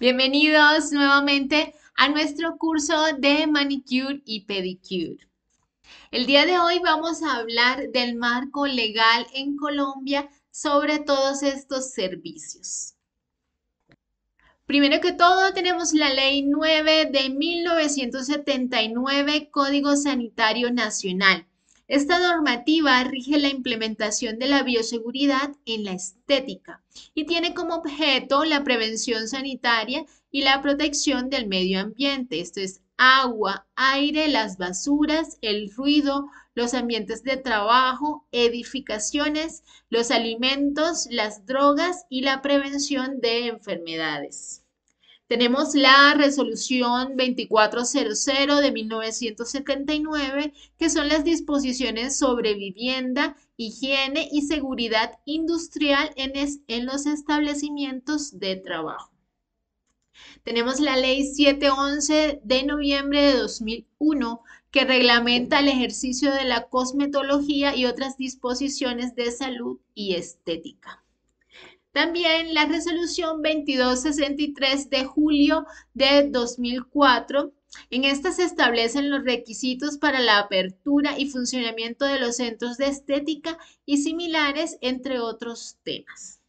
Bienvenidos nuevamente a nuestro curso de manicure y pedicure. El día de hoy vamos a hablar del marco legal en Colombia sobre todos estos servicios. Primero que todo, tenemos la Ley 9 de 1979, Código Sanitario Nacional esta normativa rige la implementación de la bioseguridad en la estética y tiene como objeto la prevención sanitaria y la protección del medio ambiente. Esto es agua, aire, las basuras, el ruido, los ambientes de trabajo, edificaciones, los alimentos, las drogas y la prevención de enfermedades. Tenemos la resolución 2400 de 1979, que son las disposiciones sobre vivienda, higiene y seguridad industrial en, los establecimientos de trabajo. Tenemos la ley 711 de noviembre de 2001 que reglamenta el ejercicio de la cosmetología y otras disposiciones de salud y estética. También la resolución 2263 de julio de 2004. En esta se establecen los requisitos para la apertura y funcionamiento de los centros de estética y similares, entre otros temas.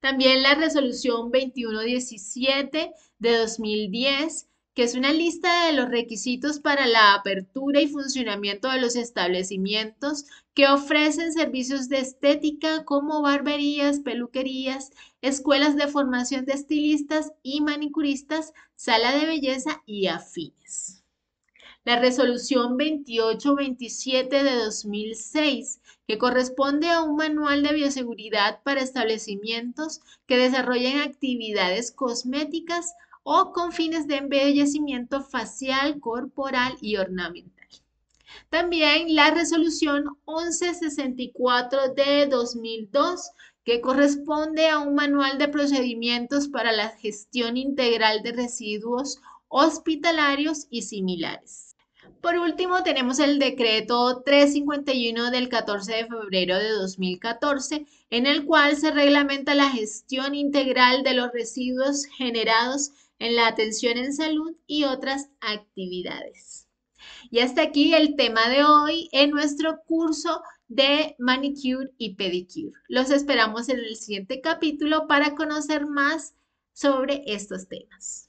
También la resolución 2117 de 2010 que es una lista de los requisitos para la apertura y funcionamiento de los establecimientos que ofrecen servicios de estética como barberías, peluquerías, escuelas de formación de estilistas y manicuristas, sala de belleza y afines. La resolución 2827 de 2006, que corresponde a un manual de bioseguridad para establecimientos que desarrollen actividades cosméticas, o con fines de embellecimiento facial, corporal y ornamental. También la resolución 1164 de 2002 que corresponde a un manual de procedimientos para la gestión integral de residuos hospitalarios y similares. Por último, tenemos el decreto 351 del 14 de febrero de 2014, en el cual se reglamenta la gestión integral de los residuos generados en la atención en salud y otras actividades. Y hasta aquí el tema de hoy en nuestro curso de manicure y pedicure. Los esperamos en el siguiente capítulo para conocer más sobre estos temas.